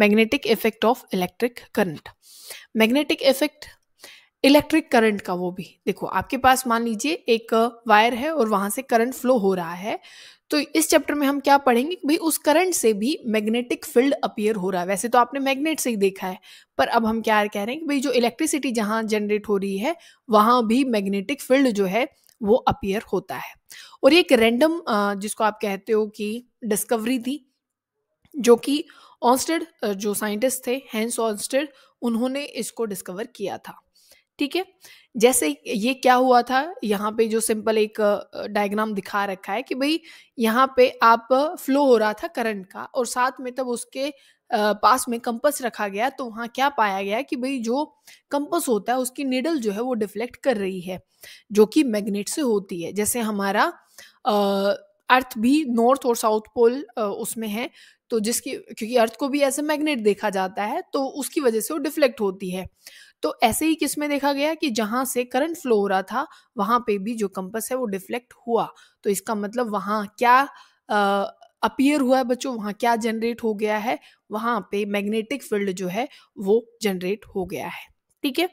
magnetic effect of electric current magnetic effect electric current का वो भी देखो आपके पास मान लीजिए एक वायर है और वहां से करंट फ्लो हो रहा है तो इस चैप्टर में हम क्या पढ़ेंगे भाई उस करंट से भी मैग्नेटिक फील्ड अपियर हो रहा है वैसे तो आपने मैग्नेट से ही देखा है पर अब हम क्या कह रहे हैं कि भाई जो इलेक्ट्रिसिटी जहां जनरेट हो रही है वहां भी मैग्नेटिक फील्ड जो है वो अपीयर होता है और एक रैंडम जिसको आप कहते हो कि डिस्कवरी थी जो कि ऑन्स्टेड uh, जो साइंटिस्ट थे हैंस ऑन्स्टेड उन्होंने इसको डिस्कवर किया था ठीक है जैसे ये क्या हुआ था यहाँ पे जो सिंपल एक डायग्राम uh, दिखा रखा है कि भाई यहाँ पे आप फ्लो uh, हो रहा था करंट का और साथ में तब उसके पास में कंपस रखा गया तो वहाँ क्या पाया गया कि भाई जो कंपस होता है उसकी निडल जो है वो डिफ्लेक्ट कर रही है जो कि मैग्नेट से होती है जैसे हमारा अर्थ भी नॉर्थ और साउथ पोल उसमें है तो जिसकी क्योंकि अर्थ को भी ऐसे मैग्नेट देखा जाता है तो उसकी वजह से वो डिफ्लेक्ट होती है तो ऐसे ही किस में देखा गया कि जहां से करंट फ्लो हो रहा था वहां पे भी जो कंपस है वो डिफ्लेक्ट हुआ तो इसका मतलब वहां क्या अपियर हुआ है बच्चों वहां क्या जनरेट हो गया है वहां पे मैग्नेटिक फील्ड जो है वो जनरेट हो गया है ठीक है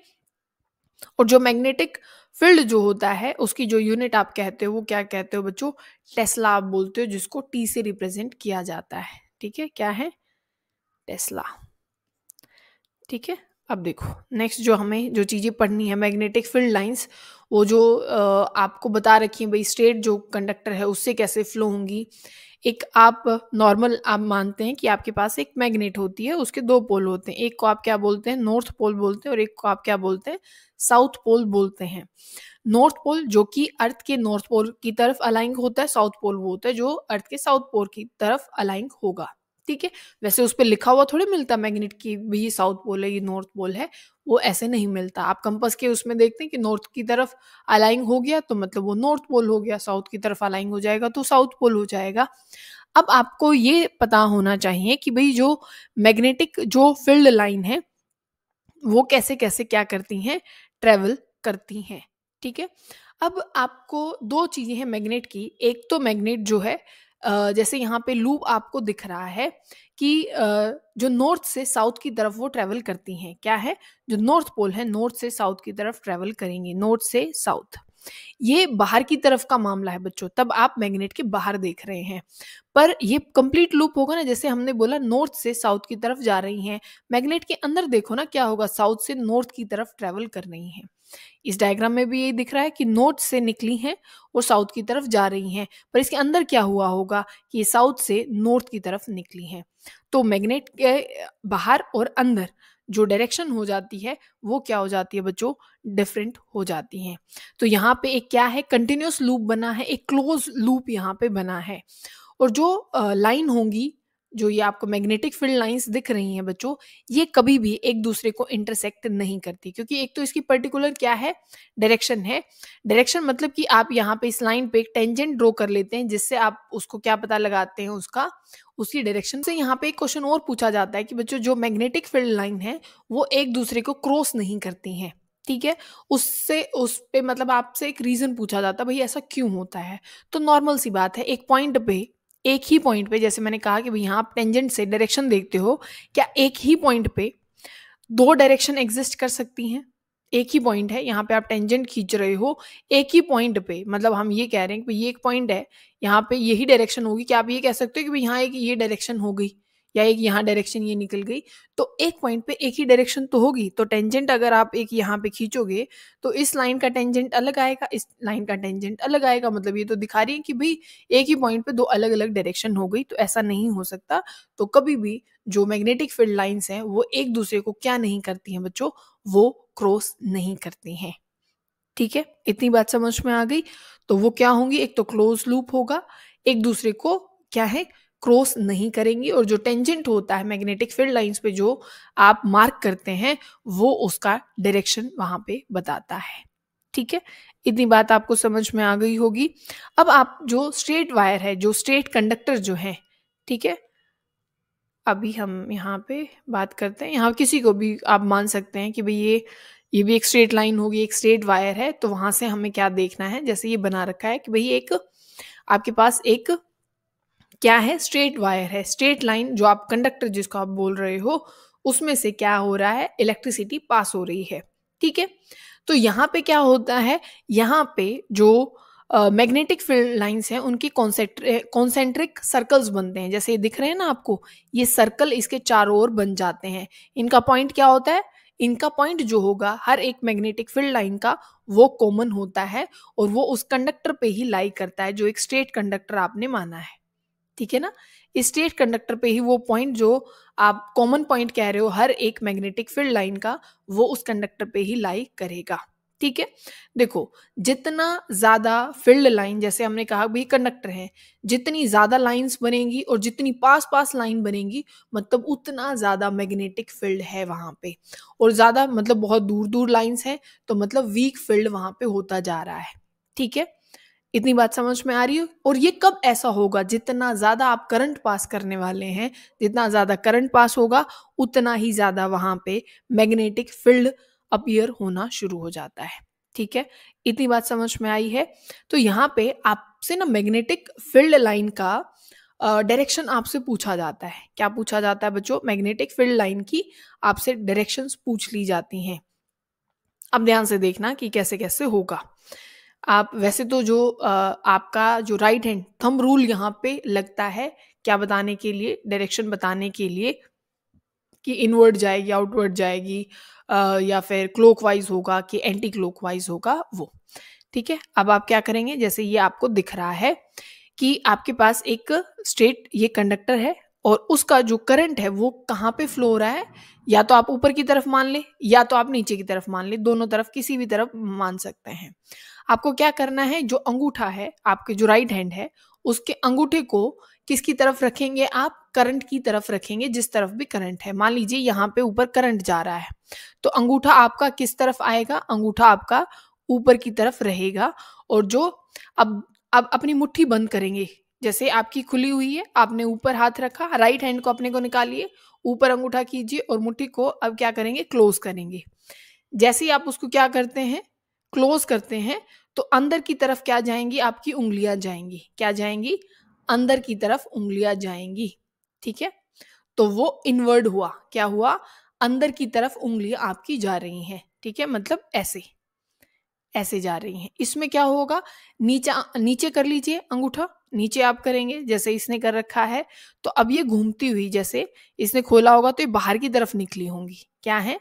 और जो मैग्नेटिक फील्ड जो होता है उसकी जो यूनिट आप कहते हो वो क्या कहते हो बच्चों टेस्ला आप बोलते हो जिसको टी से रिप्रेजेंट किया जाता है ठीक है क्या है टेस्ला ठीक है अब देखो नेक्स्ट जो हमें जो चीज़ें पढ़नी है मैग्नेटिक फील्ड लाइंस वो जो आपको बता रखी है भाई स्ट्रेट जो कंडक्टर है उससे कैसे फ्लो होंगी एक आप नॉर्मल आप मानते हैं कि आपके पास एक मैग्नेट होती है उसके दो पोल होते हैं एक को आप क्या बोलते हैं नॉर्थ पोल बोलते हैं और एक को आप क्या बोलते हैं साउथ पोल बोलते हैं नॉर्थ पोल जो कि अर्थ के नॉर्थ पोल की तरफ अलाइंग होता है साउथ पोल वो होता है जो अर्थ के साउथ पोल की तरफ अलाइंग होगा ठीक है वैसे उस पर लिखा हुआ थोड़ी मिलता मैग्नेट की भी साउथ पोल है ये नॉर्थ पोल है वो ऐसे नहीं मिलता आप कंपस के उसमें देखते हैं कि नॉर्थ की तरफ अलाइंग हो गया तो मतलब वो नॉर्थ पोल हो गया साउथ की तरफ अलाइंग हो जाएगा तो साउथ पोल हो जाएगा अब आपको ये पता होना चाहिए कि भाई जो मैग्नेटिक जो फील्ड लाइन है वो कैसे कैसे क्या करती हैं ट्रेवल करती हैं ठीक है अब आपको दो चीज़ें हैं मैग्नेट की एक तो मैग्नेट जो है जैसे यहाँ पे लूप आपको दिख रहा है कि जो नॉर्थ से साउथ की तरफ वो ट्रैवल करती हैं क्या है जो नॉर्थ पोल है नॉर्थ से साउथ की तरफ ट्रैवल करेंगे नॉर्थ से साउथ ये बाहर की तरफ का मामला है बच्चों तब आप मैग्नेट के बाहर देख रहे हैं पर ये कंप्लीट लूप होगा ना जैसे हमने बोला नॉर्थ से साउथ की तरफ जा रही हैं मैग्नेट के अंदर देखो ना क्या होगा साउथ से नॉर्थ की तरफ ट्रेवल कर रही हैं इस डायग्राम में भी यही दिख रहा है कि नॉर्थ से निकली हैं और साउथ की तरफ जा रही हैं पर इसके अंदर क्या हुआ होगा कि ये साउथ से नॉर्थ की तरफ निकली हैं तो मैग्नेट के बाहर और अंदर जो डायरेक्शन हो जाती है वो क्या हो जाती है बच्चों डिफरेंट हो जाती हैं तो यहाँ पे एक क्या है कंटिन्यूस लूप बना है एक क्लोज लूप यहाँ पे बना है और जो लाइन होंगी जो ये आपको मैग्नेटिक फील्ड लाइंस दिख रही हैं बच्चों ये कभी भी एक दूसरे को इंटरसेक्ट नहीं करती क्योंकि एक तो इसकी पर्टिकुलर क्या है डायरेक्शन है डायरेक्शन मतलब कि आप यहाँ पे इस लाइन पे एक टेंजेंट ड्रॉ कर लेते हैं जिससे आप उसको क्या पता लगाते हैं उसका उसी डायरेक्शन से यहाँ पे एक क्वेश्चन और पूछा जाता है कि बच्चों जो मैग्नेटिक फील्ड लाइन है वो एक दूसरे को क्रॉस नहीं करती हैं ठीक है उससे उस पे मतलब आपसे एक रीज़न पूछा जाता है भाई ऐसा क्यों होता है तो नॉर्मल सी बात है एक पॉइंट पे एक ही पॉइंट पे जैसे मैंने कहा कि यहाँ आप टेंजेंट से डायरेक्शन देखते हो क्या एक ही पॉइंट पे दो डायरेक्शन एग्जिस्ट कर सकती हैं एक ही पॉइंट है यहाँ पे आप टेंजेंट खींच रहे हो एक ही पॉइंट पे मतलब हम ये कह रहे हैं कि ये एक पॉइंट है यहाँ पे यही डायरेक्शन होगी क्या आप ये कह सकते हो कि भाई यहाँ एक ये डायरेक्शन हो गई या एक यहाँ डायरेक्शन ये निकल गई तो एक पॉइंट पे एक ही डायरेक्शन तो होगी तो टेंजेंट अगर आप एक यहाँ पे खींचोगे तो इस लाइन का टेंजेंट अलग आएगा इस लाइन का टेंजेंट अलग आएगा मतलब ये तो दिखा रही है कि भाई एक ही पॉइंट पे दो अलग अलग डायरेक्शन हो गई तो ऐसा नहीं हो सकता तो कभी भी जो मैग्नेटिक फील्ड लाइन्स हैं वो एक दूसरे को क्या नहीं करती हैं बच्चों वो क्रॉस नहीं करती हैं ठीक है इतनी बात समझ में आ गई तो वो क्या होंगी एक तो क्लोज लूप होगा एक दूसरे को क्या है क्रॉस नहीं करेंगी और जो टेंजेंट होता है मैग्नेटिक फील्ड लाइंस पे जो आप मार्क करते हैं वो उसका डायरेक्शन वहां पे बताता है ठीक है इतनी बात आपको समझ में आ गई होगी अब आप जो स्ट्रेट वायर है जो स्ट्रेट कंडक्टर जो है ठीक है अभी हम यहाँ पे बात करते हैं यहाँ किसी को भी आप मान सकते हैं कि भाई ये ये भी एक स्ट्रेट लाइन होगी एक स्ट्रेट वायर है तो वहां से हमें क्या देखना है जैसे ये बना रखा है कि भाई एक आपके पास एक क्या है स्ट्रेट वायर है स्ट्रेट लाइन जो आप कंडक्टर जिसको आप बोल रहे हो उसमें से क्या हो रहा है इलेक्ट्रिसिटी पास हो रही है ठीक है तो यहाँ पे क्या होता है यहाँ पे जो मैग्नेटिक फील्ड लाइंस हैं उनकी कॉन्सेंट्रिक सर्कल्स बनते हैं जैसे दिख रहे हैं ना आपको ये सर्कल इसके चारों ओर बन जाते हैं इनका पॉइंट क्या होता है इनका पॉइंट जो होगा हर एक मैग्नेटिक फील्ड लाइन का वो कॉमन होता है और वो उस कंडक्टर पे ही लाई करता है जो एक स्ट्रेट कंडक्टर आपने माना है ठीक है ना स्ट्रेट कंडक्टर पे ही वो पॉइंट जो आप कॉमन पॉइंट कह रहे हो हर एक मैग्नेटिक फील्ड लाइन का वो उस कंडक्टर पे ही लाई करेगा ठीक है देखो जितना ज़्यादा फील्ड लाइन जैसे हमने कहा भी कंडक्टर है जितनी ज़्यादा लाइंस बनेंगी और जितनी पास पास लाइन बनेगी मतलब उतना ज़्यादा मैग्नेटिक फील्ड है वहां पे और ज़्यादा मतलब बहुत दूर दूर लाइंस है तो मतलब वीक फील्ड वहां पे होता जा रहा है ठीक है इतनी बात समझ में आ रही है और ये कब ऐसा होगा जितना ज़्यादा आप करंट पास करने वाले हैं जितना ज़्यादा करंट पास होगा उतना ही ज़्यादा वहाँ पे मैग्नेटिक फील्ड अपियर होना शुरू हो जाता है ठीक है इतनी बात समझ में आई है तो यहाँ पे आपसे ना मैग्नेटिक फील्ड लाइन का डायरेक्शन uh, आपसे पूछा जाता है क्या पूछा जाता है बच्चों मैग्नेटिक फील्ड लाइन की आपसे डायरेक्शंस पूछ ली जाती हैं अब ध्यान से देखना कि कैसे कैसे होगा आप वैसे तो जो आ, आपका जो राइट हैंड थम रूल यहाँ पे लगता है क्या बताने के लिए डायरेक्शन बताने के लिए कि इनवर्ड जाएगी आउटवर्ड जाएगी आ, या फिर क्लोक वाइज होगा कि एंटी क्लोक वाइज होगा वो ठीक है अब आप क्या करेंगे जैसे ये आपको दिख रहा है कि आपके पास एक स्ट्रेट ये कंडक्टर है और उसका जो करंट है वो कहाँ पे फ्लो हो रहा है या तो आप ऊपर की तरफ मान ले या तो आप नीचे की तरफ मान ले दोनों तरफ किसी भी तरफ मान सकते हैं आपको क्या करना है जो अंगूठा है आपके जो राइट हैंड है उसके अंगूठे को किसकी तरफ रखेंगे आप करंट की तरफ रखेंगे जिस तरफ भी करंट है मान लीजिए यहाँ पे ऊपर करंट जा रहा है तो अंगूठा आपका किस तरफ आएगा अंगूठा आपका ऊपर की तरफ रहेगा और जो अब अब अपनी मुट्ठी बंद करेंगे जैसे आपकी खुली हुई है आपने ऊपर हाथ रखा राइट हैंड को अपने को निकालिए ऊपर अंगूठा कीजिए और मुट्ठी को अब क्या करेंगे क्लोज करेंगे जैसे ही आप उसको क्या करते हैं क्लोज करते हैं तो अंदर की तरफ क्या जाएंगी आपकी उंगलियां जाएंगी क्या जाएंगी अंदर की तरफ उंगलियां जाएंगी ठीक है तो वो इनवर्ड हुआ क्या हुआ अंदर की तरफ उंगलियां आपकी जा रही हैं ठीक है मतलब ऐसे ऐसे जा रही हैं इसमें क्या होगा नीचे नीचे कर लीजिए अंगूठा नीचे आप करेंगे जैसे इसने कर रखा है तो अब ये घूमती हुई जैसे इसने खोला होगा तो ये बाहर की तरफ निकली होंगी क्या है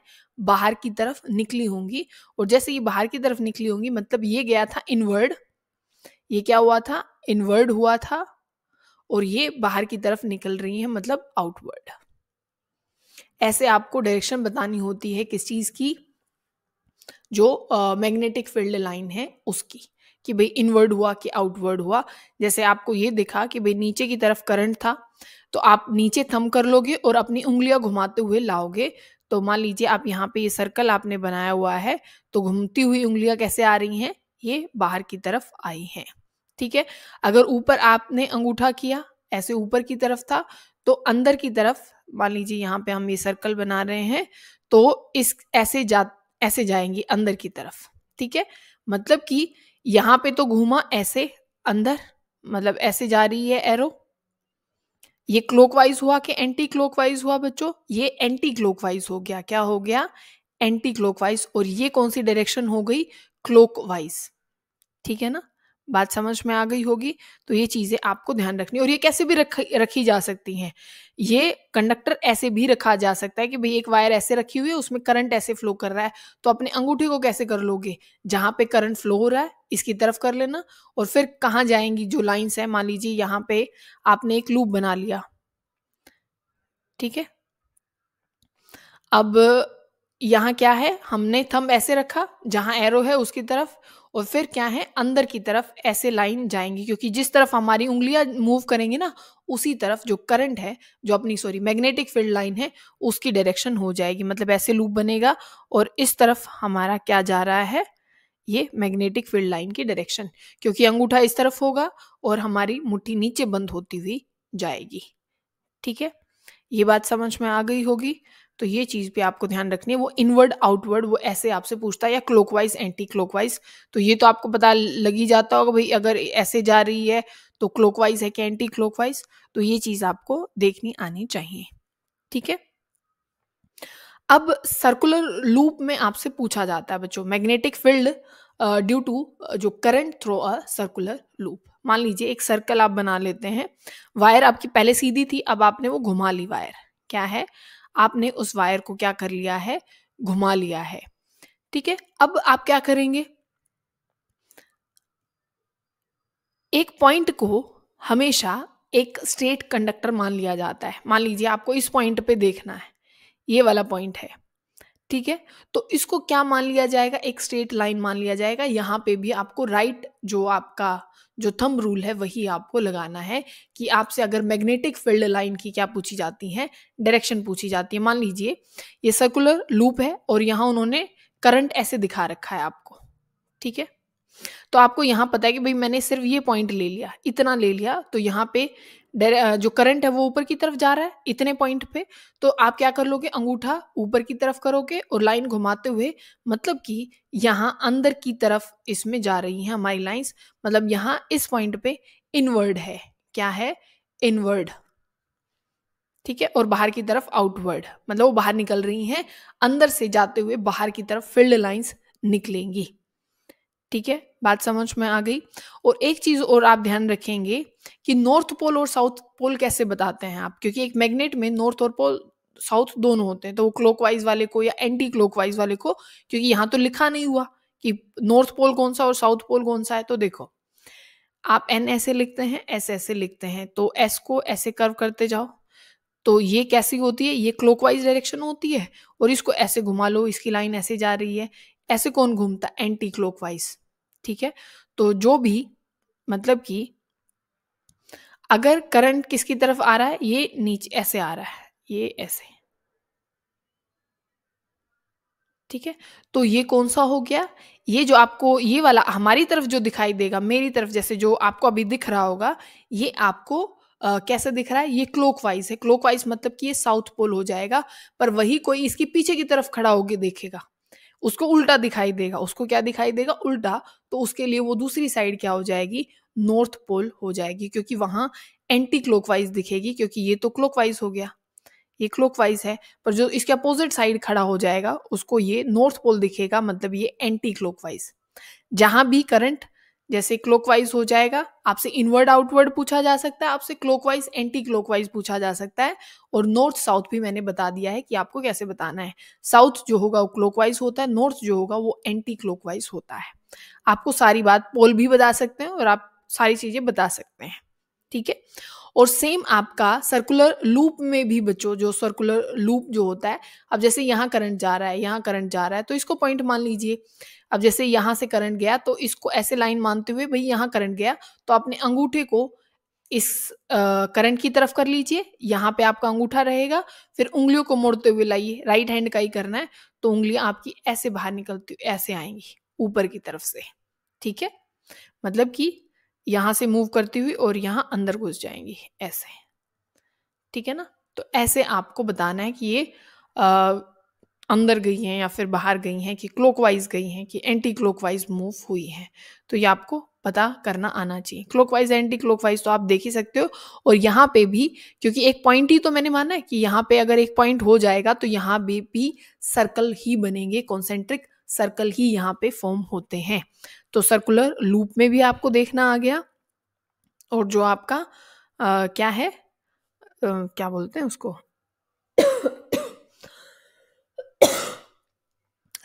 बाहर की तरफ निकली होंगी और जैसे ये बाहर की तरफ निकली होंगी मतलब ये गया था इनवर्ड ये क्या हुआ था इनवर्ड हुआ था और ये बाहर की तरफ निकल रही है मतलब आउटवर्ड ऐसे आपको डायरेक्शन बतानी होती है किस चीज़ की जो मैग्नेटिक फील्ड लाइन है उसकी कि भाई इनवर्ड हुआ कि आउटवर्ड हुआ जैसे आपको ये दिखा कि भाई नीचे की तरफ करंट था तो आप नीचे थम कर लोगे और अपनी उंगलियां घुमाते हुए लाओगे तो मान लीजिए आप यहाँ पे ये सर्कल आपने बनाया हुआ है तो घूमती हुई उंगलियां कैसे आ रही हैं ये बाहर की तरफ आई हैं ठीक है अगर ऊपर आपने अंगूठा किया ऐसे ऊपर की तरफ था तो अंदर की तरफ मान लीजिए यहाँ पे हम ये सर्कल बना रहे हैं तो इस ऐसे जा ऐसे जाएंगी अंदर की तरफ ठीक है मतलब कि यहां पे तो घूमा ऐसे अंदर मतलब ऐसे जा रही है एरो ये क्लोकवाइज हुआ कि एंटी क्लोकवाइज हुआ बच्चों ये एंटी क्लोकवाइज हो गया क्या हो गया एंटी क्लोकवाइज और ये कौन सी डायरेक्शन हो गई क्लोकवाइज ठीक है ना बात समझ में आ गई होगी तो ये चीज़ें आपको ध्यान रखनी और ये कैसे भी रख रखी जा सकती हैं ये कंडक्टर ऐसे भी रखा जा सकता है कि भाई एक वायर ऐसे रखी हुई है उसमें करंट ऐसे फ्लो कर रहा है तो अपने अंगूठे को कैसे कर लोगे जहां पे करंट फ्लो हो रहा है इसकी तरफ कर लेना और फिर कहाँ जाएंगी जो लाइन्स है मान लीजिए यहाँ पे आपने एक लूप बना लिया ठीक है अब यहाँ क्या है हमने थंब ऐसे रखा जहाँ एरो है उसकी तरफ और फिर क्या है अंदर की तरफ ऐसे लाइन जाएंगी क्योंकि जिस तरफ हमारी उंगलियाँ मूव करेंगी ना उसी तरफ जो करंट है जो अपनी सॉरी मैग्नेटिक फील्ड लाइन है उसकी डायरेक्शन हो जाएगी मतलब ऐसे लूप बनेगा और इस तरफ हमारा क्या जा रहा है ये मैग्नेटिक फील्ड लाइन की डायरेक्शन क्योंकि अंगूठा इस तरफ होगा और हमारी मुट्ठी नीचे बंद होती हुई जाएगी ठीक है ये बात समझ में आ गई होगी तो ये चीज़ पे आपको ध्यान रखनी है वो इनवर्ड आउटवर्ड वो ऐसे आपसे पूछता है या क्लोकवाइज एंटी क्लोकवाइज तो ये तो आपको पता लगी जाता होगा भाई अगर ऐसे जा रही है तो क्लोकवाइज है कि एंटी क्लोकवाइज तो ये चीज़ आपको देखनी आनी चाहिए ठीक है अब सर्कुलर लूप में आपसे पूछा जाता है बच्चों मैग्नेटिक फील्ड ड्यू टू जो current through a circular loop मान लीजिए एक सर्कल आप बना लेते हैं वायर आपकी पहले सीधी थी अब आपने वो घुमा ली वायर क्या है आपने उस वायर को क्या कर लिया है घुमा लिया है ठीक है अब आप क्या करेंगे एक पॉइंट को हमेशा एक स्ट्रेट कंडक्टर मान लिया जाता है मान लीजिए आपको इस पॉइंट पे देखना है ये वाला पॉइंट है ठीक है तो इसको क्या मान लिया जाएगा एक स्ट्रेट लाइन मान लिया जाएगा यहाँ पे भी आपको राइट right जो आपका जो थंब रूल है वही आपको लगाना है कि आपसे अगर मैग्नेटिक फील्ड लाइन की क्या पूछी जाती है डायरेक्शन पूछी जाती है मान लीजिए ये सर्कुलर लूप है और यहाँ उन्होंने करंट ऐसे दिखा रखा है आपको ठीक है तो आपको यहाँ पता है कि भाई मैंने सिर्फ ये पॉइंट ले लिया इतना ले लिया तो यहाँ पे जो करंट है वो ऊपर की तरफ जा रहा है इतने पॉइंट पे तो आप क्या कर लोगे अंगूठा ऊपर की तरफ करोगे और लाइन घुमाते हुए मतलब कि यहाँ अंदर की तरफ इसमें जा रही हैं हमारी लाइंस मतलब यहाँ इस पॉइंट पे इनवर्ड है क्या है इनवर्ड ठीक है और बाहर की तरफ आउटवर्ड मतलब वो बाहर निकल रही हैं अंदर से जाते हुए बाहर की तरफ फील्ड लाइंस निकलेंगी ठीक है बात समझ में आ गई और एक चीज और आप ध्यान रखेंगे कि नॉर्थ पोल और साउथ पोल कैसे बताते हैं आप क्योंकि एक मैग्नेट में नॉर्थ और पोल साउथ दोनों होते हैं तो वो क्लॉकवाइज वाले को या एंटी क्लॉकवाइज वाले को क्योंकि यहाँ तो लिखा नहीं हुआ कि नॉर्थ पोल कौन सा और साउथ पोल कौन सा है तो देखो आप एन ऐसे लिखते हैं एस ऐसे लिखते हैं तो एस को ऐसे कर्व करते जाओ तो ये कैसी होती है ये क्लॉकवाइज डायरेक्शन होती है और इसको ऐसे घुमा लो इसकी लाइन ऐसे जा रही है ऐसे कौन घूमता एंटी क्लॉकवाइज ठीक है तो जो भी मतलब कि अगर करंट किसकी तरफ आ रहा है ये नीचे ऐसे आ रहा है ये ऐसे ठीक है तो ये कौन सा हो गया ये जो आपको ये वाला हमारी तरफ जो दिखाई देगा मेरी तरफ जैसे जो आपको अभी दिख रहा होगा ये आपको Uh, कैसे दिख रहा है ये क्लोक वाइज है क्लोक मतलब कि ये साउथ पोल हो जाएगा पर वही कोई इसके पीछे की तरफ खड़ा होके देखेगा उसको उल्टा दिखाई देगा उसको क्या दिखाई देगा उल्टा तो उसके लिए वो दूसरी साइड क्या हो जाएगी नॉर्थ पोल हो जाएगी क्योंकि वहां एंटी क्लॉकवाइज दिखेगी क्योंकि ये तो क्लॉकवाइज हो गया ये क्लॉकवाइज है पर जो इसके अपोजिट साइड खड़ा हो जाएगा उसको ये नॉर्थ पोल दिखेगा मतलब ये एंटी क्लॉकवाइज जहां भी करंट जैसे क्लोकवाइज हो जाएगा आपसे इनवर्ड आउटवर्ड पूछा जा सकता है आपसे क्लोकवाइज एंटी क्लोकवाइज पूछा जा सकता है और नॉर्थ साउथ भी मैंने बता दिया है कि आपको कैसे बताना है साउथ जो होगा वो क्लोकवाइज होता है नॉर्थ जो होगा वो एंटी क्लोकवाइज होता है आपको सारी बात पोल भी बता सकते हैं और आप सारी चीज़ें बता सकते हैं ठीक है और सेम आपका सर्कुलर लूप में भी बचो जो सर्कुलर लूप जो होता है अब जैसे यहाँ करंट जा रहा है यहाँ करंट जा रहा है तो इसको पॉइंट मान लीजिए अब जैसे यहाँ से करंट गया तो इसको ऐसे लाइन मानते हुए भाई यहाँ करंट गया तो आपने अंगूठे को इस करंट की तरफ कर लीजिए यहाँ पे आपका अंगूठा रहेगा फिर उंगलियों को मोड़ते हुए लाइए राइट हैंड का ही करना है तो उंगलियां आपकी ऐसे बाहर निकलती ऐसे आएंगी ऊपर की तरफ से ठीक है मतलब कि यहाँ से मूव करती हुई और यहाँ अंदर घुस जाएंगी ऐसे ठीक है ना तो ऐसे आपको बताना है कि ये आ, अंदर गई हैं या फिर बाहर गई हैं कि क्लोकवाइज गई हैं कि एंटी क्लोकवाइज मूव हुई हैं तो ये आपको पता करना आना चाहिए क्लोकवाइज एंटी क्लोकवाइज तो आप देख ही सकते हो और यहाँ पे भी क्योंकि एक पॉइंट ही तो मैंने माना है कि यहाँ पे अगर एक पॉइंट हो जाएगा तो यहाँ भी भी सर्कल ही बनेंगे कॉन्सेंट्रिक सर्कल ही यहाँ पे फॉर्म होते हैं तो सर्कुलर लूप में भी आपको देखना आ गया और जो आपका आ, क्या है आ, क्या बोलते हैं उसको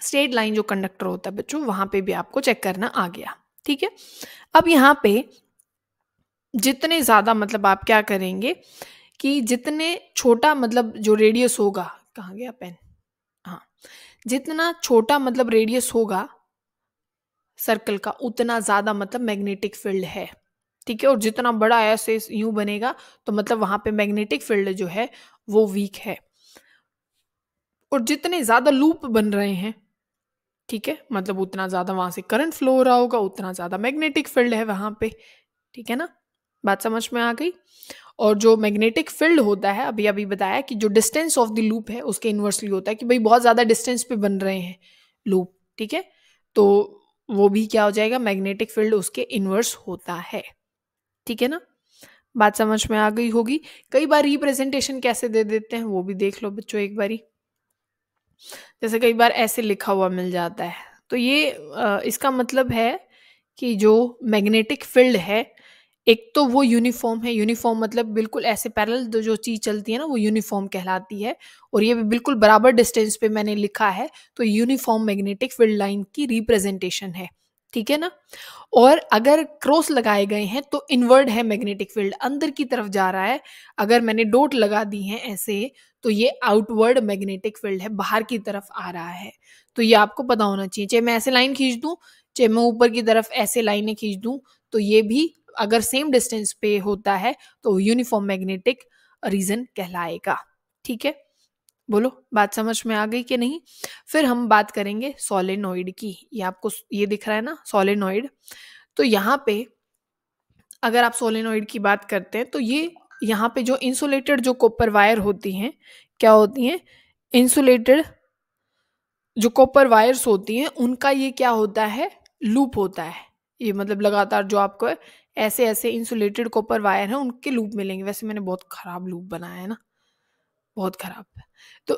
स्ट्रेट लाइन जो कंडक्टर होता है बच्चों वहां पे भी आपको चेक करना आ गया ठीक है अब यहाँ पे जितने ज़्यादा मतलब आप क्या करेंगे कि जितने छोटा मतलब जो रेडियस होगा कहाँ गया पेन हाँ जितना छोटा मतलब रेडियस होगा सर्कल का उतना ज़्यादा मतलब मैग्नेटिक फील्ड है ठीक है और जितना बड़ा ऐसे यूं बनेगा तो मतलब वहां पे मैग्नेटिक फील्ड जो है वो वीक है और जितने ज़्यादा लूप बन रहे हैं ठीक है मतलब उतना ज़्यादा वहां से करंट फ्लो हो रहा होगा उतना ज़्यादा मैग्नेटिक फील्ड है वहां पे ठीक है ना बात समझ में आ गई और जो मैग्नेटिक फील्ड होता है अभी अभी बताया कि जो डिस्टेंस ऑफ द लूप है उसके इन्वर्सली होता है कि भाई बहुत ज़्यादा डिस्टेंस पे बन रहे हैं लूप ठीक है तो वो भी क्या हो जाएगा मैग्नेटिक फील्ड उसके इन्वर्स होता है ठीक है ना बात समझ में आ गई होगी कई बार रिप्रेजेंटेशन कैसे दे देते हैं वो भी देख लो बच्चों एक बारी जैसे कई बार ऐसे लिखा हुआ मिल जाता है तो ये इसका मतलब है कि जो मैग्नेटिक फील्ड है एक तो वो यूनिफॉर्म है यूनिफॉर्म मतलब बिल्कुल ऐसे पैरल जो चीज़ चलती है ना वो यूनिफॉर्म कहलाती है और ये भी बिल्कुल बराबर डिस्टेंस पे मैंने लिखा है तो यूनिफॉर्म मैग्नेटिक फील्ड लाइन की रिप्रेजेंटेशन है ठीक है ना और अगर क्रॉस लगाए गए हैं तो इनवर्ड है मैग्नेटिक फील्ड अंदर की तरफ जा रहा है अगर मैंने डोट लगा दी है ऐसे तो ये आउटवर्ड मैग्नेटिक फील्ड है बाहर की तरफ आ रहा है तो ये आपको पता होना चाहिए चाहे मैं ऐसे लाइन खींच दूं चाहे मैं ऊपर की तरफ ऐसे लाइनें खींच दूँ तो ये भी अगर सेम डिस्टेंस पे होता है तो यूनिफॉर्म मैग्नेटिक रीजन कहलाएगा ठीक है बोलो बात समझ में आ गई कि नहीं फिर हम बात करेंगे सोलेनोइड की ये आपको ये दिख रहा है ना सोलेनोइड तो यहाँ पे अगर आप सोलेनोइड की बात करते हैं तो ये यहाँ पे जो इंसुलेटेड जो कॉपर वायर होती हैं क्या होती हैं इंसुलेटेड जो कॉपर वायर्स होती हैं उनका ये क्या होता है लूप होता है ये मतलब लगातार जो आपको ऐसे ऐसे इंसुलेटेड कॉपर वायर हैं उनके लूप मिलेंगे वैसे मैंने बहुत ख़राब लूप बनाया है ना बहुत ख़राब तो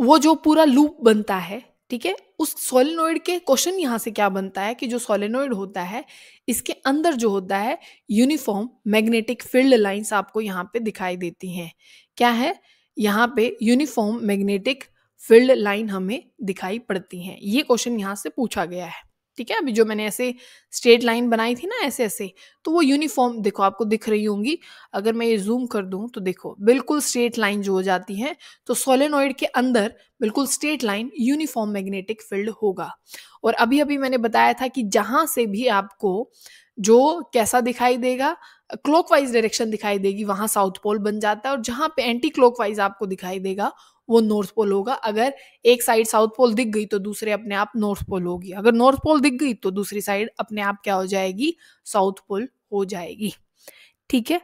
वो जो पूरा लूप बनता है ठीक है उस सोलिनोइड के क्वेश्चन यहाँ से क्या बनता है कि जो सोलिनोइड होता है इसके अंदर जो होता है यूनिफॉर्म मैग्नेटिक फील्ड लाइंस आपको यहाँ पे दिखाई देती हैं क्या है यहाँ पे यूनिफॉर्म मैग्नेटिक फील्ड लाइन हमें दिखाई पड़ती हैं ये क्वेश्चन यहाँ से पूछा गया है ठीक है अभी जो मैंने ऐसे स्ट्रेट लाइन बनाई थी ना ऐसे ऐसे तो वो यूनिफॉर्म देखो आपको दिख रही होंगी अगर मैं ये जूम कर दूं तो देखो बिल्कुल स्ट्रेट लाइन जो हो जाती है तो सोलेनोइड के अंदर बिल्कुल straight line uniform magnetic field होगा और अभी अभी मैंने बताया था कि जहाँ से भी आपको जो कैसा दिखाई देगा क्लॉकवाइज डायरेक्शन दिखाई देगी वहां साउथ पोल बन जाता है और जहां पे एंटी क्लॉकवाइज आपको दिखाई देगा वो नॉर्थ पोल होगा अगर एक साइड साउथ पोल दिख गई तो दूसरे अपने आप नॉर्थ पोल होगी अगर नॉर्थ पोल दिख गई तो दूसरी साइड अपने आप क्या हो जाएगी साउथ पोल हो जाएगी ठीक है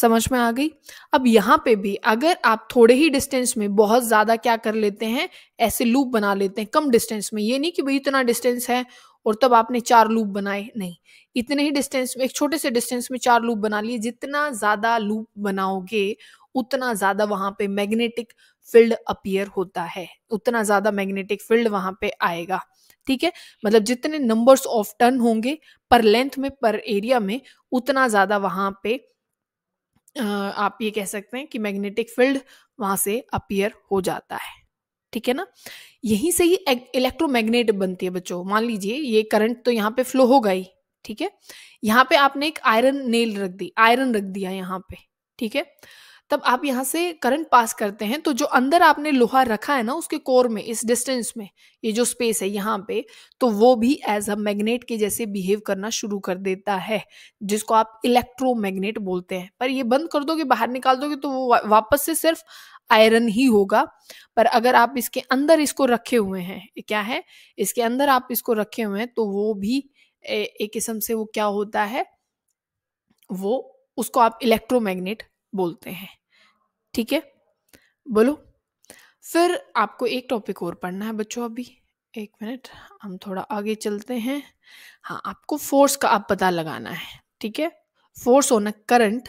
समझ में आ गई अब यहाँ पे भी अगर आप थोड़े ही डिस्टेंस में बहुत ज़्यादा क्या कर लेते हैं ऐसे लूप बना लेते हैं कम डिस्टेंस में ये नहीं कि भाई इतना डिस्टेंस है और तब आपने चार लूप बनाए नहीं इतने ही डिस्टेंस में एक छोटे से डिस्टेंस में चार लूप बना लिए जितना ज़्यादा लूप बनाओगे उतना ज़्यादा वहां पे मैग्नेटिक फील्ड अपियर होता है उतना ज़्यादा मैग्नेटिक फील्ड वहां पे आएगा ठीक है मतलब जितने नंबर्स ऑफ टन होंगे पर लेंथ में पर एरिया में उतना ज़्यादा वहां पे आप ये कह सकते हैं कि मैग्नेटिक फील्ड वहां से अपियर हो जाता है ठीक है ना यहीं से ही इलेक्ट्रोमैग्नेट बनती है बच्चों मान लीजिए ये करंट तो यहाँ पे फ्लो होगा ही ठीक है यहाँ पे आपने एक आयरन नेल रख दी आयरन रख दिया यहाँ पे ठीक है तब आप यहाँ से करंट पास करते हैं तो जो अंदर आपने लोहा रखा है ना उसके कोर में इस डिस्टेंस में ये जो स्पेस है यहाँ पे तो वो भी एज अ मैग्नेट के जैसे बिहेव करना शुरू कर देता है जिसको आप इलेक्ट्रो बोलते हैं पर ये बंद कर दोगे बाहर निकाल दोगे तो वो वापस से सिर्फ आयरन ही होगा पर अगर आप इसके अंदर इसको रखे हुए हैं क्या है इसके अंदर आप इसको रखे हुए हैं तो वो भी एक किस्म से वो क्या होता है वो उसको आप इलेक्ट्रोमैग्नेट बोलते हैं ठीक है बोलो फिर आपको एक टॉपिक और पढ़ना है बच्चों अभी एक मिनट हम थोड़ा आगे चलते हैं हाँ आपको फोर्स का आप पता लगाना है ठीक है force on a current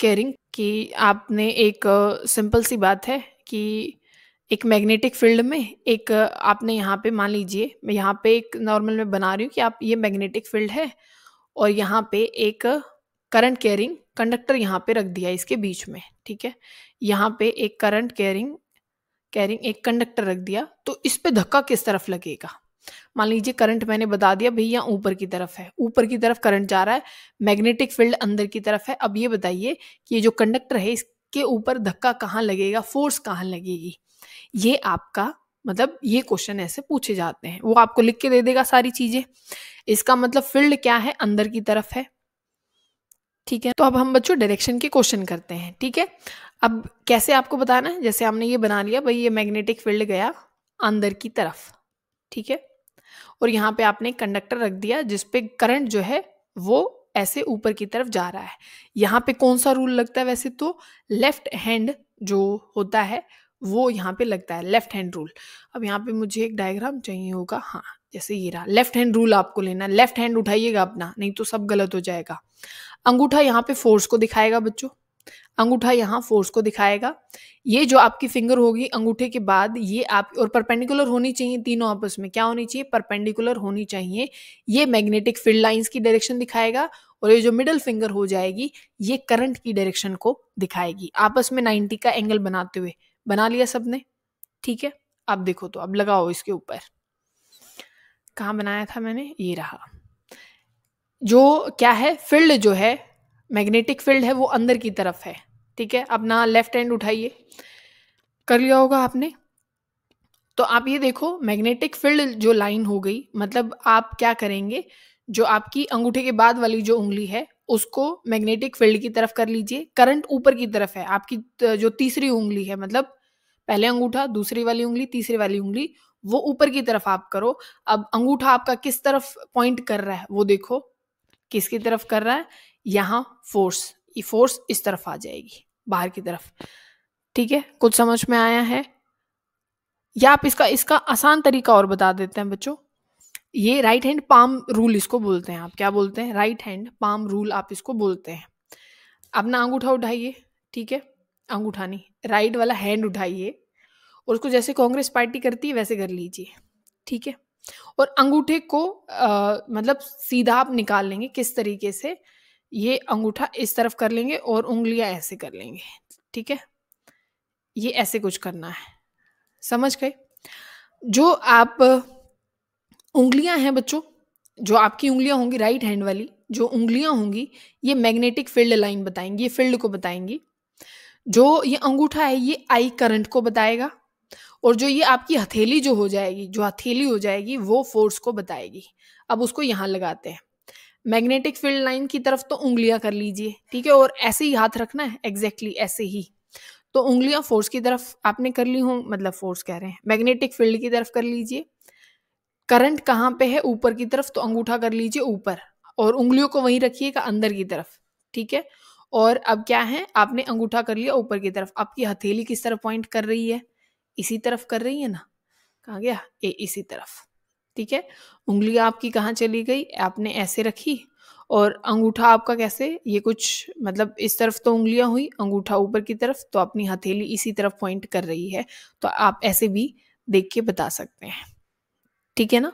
carrying कि आपने एक सिंपल सी बात है कि एक मैग्नेटिक फील्ड में एक आपने यहाँ पे मान लीजिए मैं यहाँ पे एक नॉर्मल में बना रही हूँ कि आप ये मैग्नेटिक फील्ड है और यहाँ पे एक करंट कैरिंग कंडक्टर यहाँ पे रख दिया इसके बीच में ठीक है यहाँ पे एक करंट कैरिंग कैरिंग एक कंडक्टर रख दिया तो इस पे धक्का किस तरफ लगेगा मान लीजिए करंट मैंने बता दिया भैया ऊपर की तरफ है ऊपर की तरफ करंट जा रहा है मैग्नेटिक फील्ड अंदर की तरफ है अब ये बताइए कि ये जो कंडक्टर है इसके ऊपर धक्का कहाँ लगेगा फोर्स कहाँ लगेगी ये आपका मतलब ये क्वेश्चन ऐसे पूछे जाते हैं वो आपको लिख के दे देगा सारी चीजें इसका मतलब फील्ड क्या है अंदर की तरफ है ठीक है तो अब हम बच्चों डायरेक्शन के क्वेश्चन करते हैं ठीक है अब कैसे आपको बताना है जैसे हमने ये बना लिया भाई ये मैग्नेटिक फील्ड गया अंदर की तरफ ठीक है और यहाँ पे आपने कंडक्टर रख दिया जिसपे करंट जो है वो ऐसे ऊपर की तरफ जा रहा है यहाँ पे कौन सा रूल लगता है वैसे तो लेफ्ट हैंड जो होता है वो यहाँ पे लगता है लेफ्ट हैंड रूल अब यहाँ पे मुझे एक डायग्राम चाहिए होगा हाँ जैसे ये रहा लेफ्ट हैंड रूल आपको लेना लेफ्ट हैंड उठाइएगा अपना नहीं तो सब गलत हो जाएगा अंगूठा यहाँ पे फोर्स को दिखाएगा बच्चों अंगूठा यहाँ फोर्स को दिखाएगा ये जो आपकी फिंगर होगी अंगूठे के बाद ये आप और परपेंडिकुलर होनी चाहिए तीनों आपस में क्या होनी चाहिए परपेंडिकुलर होनी चाहिए ये मैग्नेटिक फील्ड लाइंस की डायरेक्शन दिखाएगा और ये जो मिडल फिंगर हो जाएगी ये करंट की डायरेक्शन को दिखाएगी आपस में 90 का एंगल बनाते हुए बना लिया सबने ठीक है अब देखो तो अब लगाओ इसके ऊपर कहाँ बनाया था मैंने ये रहा जो क्या है फील्ड जो है मैग्नेटिक फील्ड है वो अंदर की तरफ है ठीक है अपना लेफ्ट हैंड उठाइए कर लिया होगा आपने तो आप ये देखो मैग्नेटिक फील्ड जो लाइन हो गई मतलब आप क्या करेंगे जो आपकी अंगूठे के बाद वाली जो उंगली है उसको मैग्नेटिक फील्ड की तरफ कर लीजिए करंट ऊपर की तरफ है आपकी जो तीसरी उंगली है मतलब पहले अंगूठा दूसरी वाली उंगली तीसरी वाली उंगली वो ऊपर की तरफ आप करो अब अंगूठा आपका किस तरफ पॉइंट कर रहा है वो देखो किसकी तरफ कर रहा है यहाँ फोर्स ये फोर्स इस तरफ आ जाएगी बाहर की तरफ ठीक है कुछ समझ में आया है या आप इसका इसका आसान तरीका और बता देते हैं बच्चों ये राइट हैंड पाम रूल इसको बोलते हैं आप क्या बोलते हैं राइट हैंड पाम रूल आप इसको बोलते हैं अपना अंगूठा उठाइए ठीक है अंगूठा नहीं राइट वाला हैंड उठाइए और उसको जैसे कांग्रेस पार्टी करती है वैसे कर लीजिए ठीक है और अंगूठे को आ, मतलब सीधा आप निकाल लेंगे किस तरीके से ये अंगूठा इस तरफ कर लेंगे और उंगलियां ऐसे कर लेंगे ठीक है ये ऐसे कुछ करना है समझ गए जो आप उंगलियां हैं बच्चों जो आपकी उंगलियां होंगी राइट हैंड वाली जो उंगलियां होंगी ये मैग्नेटिक फील्ड लाइन बताएंगी ये फील्ड को बताएंगी जो ये अंगूठा है ये आई करंट को बताएगा और जो ये आपकी हथेली जो हो जाएगी जो हथेली हो जाएगी वो फोर्स को बताएगी अब उसको यहाँ लगाते हैं मैग्नेटिक फील्ड लाइन की तरफ तो उंगलियां कर लीजिए ठीक है और ऐसे ही हाथ रखना है एग्जैक्टली exactly, ऐसे ही तो उंगलियां फोर्स की तरफ आपने कर ली हो मतलब फोर्स कह रहे हैं मैग्नेटिक फील्ड की तरफ कर लीजिए करंट कहाँ पे है ऊपर की तरफ तो अंगूठा कर लीजिए ऊपर और उंगलियों को वहीं रखिएगा अंदर की तरफ ठीक है और अब क्या है आपने अंगूठा कर लिया ऊपर की तरफ आपकी हथेली किस तरफ पॉइंट कर रही है इसी तरफ कर रही है ना कहा गया ए इसी तरफ ठीक है उंगली आपकी कहाँ चली गई आपने ऐसे रखी और अंगूठा आपका कैसे ये कुछ मतलब इस तरफ तो उंगलियां हुई अंगूठा ऊपर की तरफ तो अपनी हथेली इसी तरफ पॉइंट कर रही है तो आप ऐसे भी देख के बता सकते हैं ठीक है ना